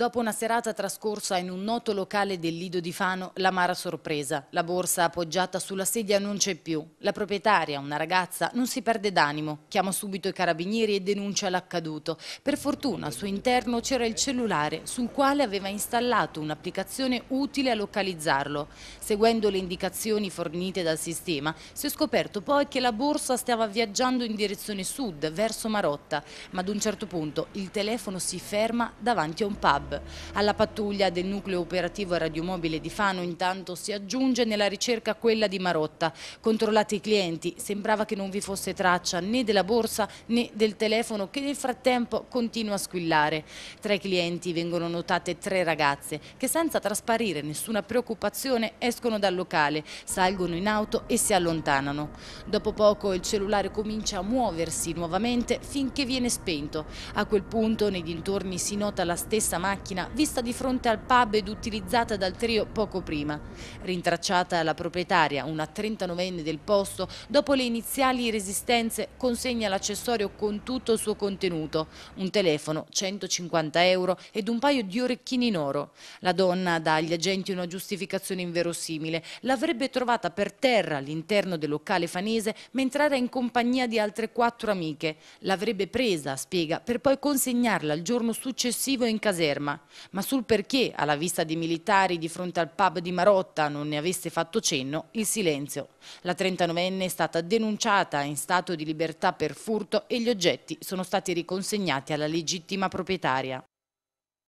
Dopo una serata trascorsa in un noto locale del Lido di Fano, l'amara sorpresa. La borsa appoggiata sulla sedia non c'è più. La proprietaria, una ragazza, non si perde d'animo. Chiama subito i carabinieri e denuncia l'accaduto. Per fortuna al suo interno c'era il cellulare sul quale aveva installato un'applicazione utile a localizzarlo. Seguendo le indicazioni fornite dal sistema, si è scoperto poi che la borsa stava viaggiando in direzione sud, verso Marotta. Ma ad un certo punto il telefono si ferma davanti a un pub. Alla pattuglia del nucleo operativo radiomobile di Fano intanto si aggiunge nella ricerca quella di Marotta. Controllati i clienti, sembrava che non vi fosse traccia né della borsa né del telefono che nel frattempo continua a squillare. Tra i clienti vengono notate tre ragazze che senza trasparire nessuna preoccupazione escono dal locale, salgono in auto e si allontanano. Dopo poco il cellulare comincia a muoversi nuovamente finché viene spento. A quel punto nei dintorni si nota la stessa macchina macchina vista di fronte al pub ed utilizzata dal trio poco prima. Rintracciata la proprietaria, una 39enne del posto, dopo le iniziali resistenze consegna l'accessorio con tutto il suo contenuto, un telefono, 150 euro ed un paio di orecchini in oro. La donna dà agli agenti una giustificazione inverosimile, l'avrebbe trovata per terra all'interno del locale fanese mentre era in compagnia di altre quattro amiche. L'avrebbe presa, spiega, per poi consegnarla il giorno successivo in caserma ferma, ma sul perché alla vista dei militari di fronte al pub di Marotta non ne avesse fatto cenno il silenzio. La 39enne è stata denunciata in stato di libertà per furto e gli oggetti sono stati riconsegnati alla legittima proprietaria.